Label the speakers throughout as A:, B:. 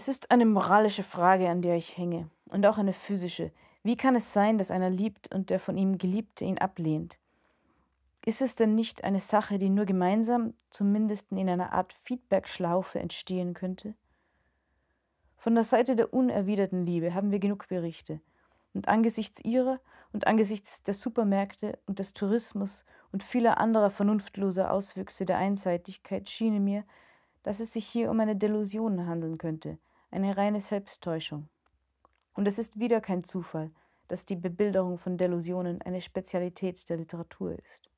A: Es ist eine moralische Frage, an der ich hänge, und auch eine physische. Wie kann es sein, dass einer liebt und der von ihm Geliebte ihn ablehnt? Ist es denn nicht eine Sache, die nur gemeinsam, zumindest in einer Art Feedback-Schlaufe, entstehen könnte? Von der Seite der unerwiderten Liebe haben wir genug Berichte. Und angesichts ihrer und angesichts der Supermärkte und des Tourismus und vieler anderer vernunftloser Auswüchse der Einseitigkeit schiene mir, dass es sich hier um eine Delusion handeln könnte, eine reine Selbsttäuschung. Und es ist wieder kein Zufall, dass die Bebilderung von Delusionen eine Spezialität der Literatur ist.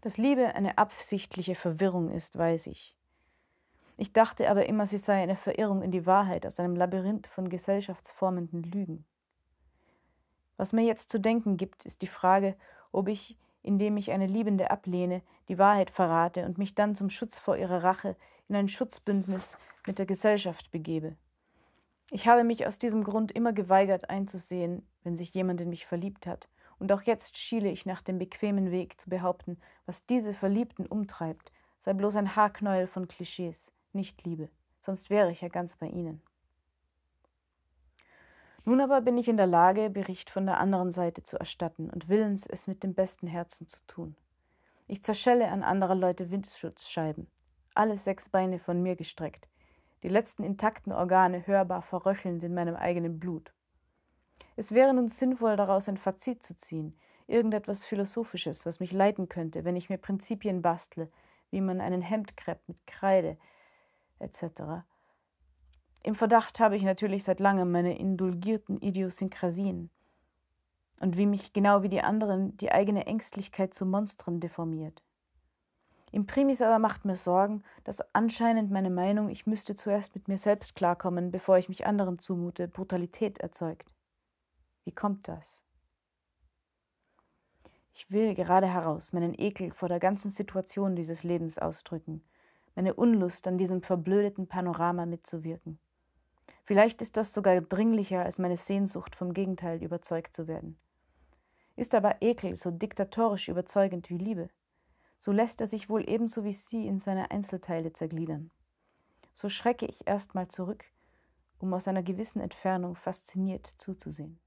A: Dass Liebe eine absichtliche Verwirrung ist, weiß ich. Ich dachte aber immer, sie sei eine Verirrung in die Wahrheit aus einem Labyrinth von gesellschaftsformenden Lügen. Was mir jetzt zu denken gibt, ist die Frage, ob ich indem ich eine Liebende ablehne, die Wahrheit verrate und mich dann zum Schutz vor ihrer Rache in ein Schutzbündnis mit der Gesellschaft begebe. Ich habe mich aus diesem Grund immer geweigert einzusehen, wenn sich jemand in mich verliebt hat, und auch jetzt schiele ich nach dem bequemen Weg zu behaupten, was diese Verliebten umtreibt, sei bloß ein Haarknäuel von Klischees, nicht Liebe, sonst wäre ich ja ganz bei ihnen. Nun aber bin ich in der Lage, Bericht von der anderen Seite zu erstatten und willens, es mit dem besten Herzen zu tun. Ich zerschelle an anderer Leute Windschutzscheiben, alle sechs Beine von mir gestreckt, die letzten intakten Organe hörbar verröchelnd in meinem eigenen Blut. Es wäre nun sinnvoll, daraus ein Fazit zu ziehen, irgendetwas Philosophisches, was mich leiten könnte, wenn ich mir Prinzipien bastle, wie man einen Hemdkrepp mit Kreide etc im Verdacht habe ich natürlich seit langem meine indulgierten Idiosynkrasien und wie mich genau wie die anderen die eigene Ängstlichkeit zu Monstren deformiert. Im Primis aber macht mir Sorgen, dass anscheinend meine Meinung, ich müsste zuerst mit mir selbst klarkommen, bevor ich mich anderen zumute, Brutalität erzeugt. Wie kommt das? Ich will gerade heraus meinen Ekel vor der ganzen Situation dieses Lebens ausdrücken, meine Unlust an diesem verblödeten Panorama mitzuwirken. Vielleicht ist das sogar dringlicher als meine Sehnsucht, vom Gegenteil überzeugt zu werden. Ist aber Ekel so diktatorisch überzeugend wie Liebe? So lässt er sich wohl ebenso wie sie in seine Einzelteile zergliedern. So schrecke ich erstmal zurück, um aus einer gewissen Entfernung fasziniert zuzusehen.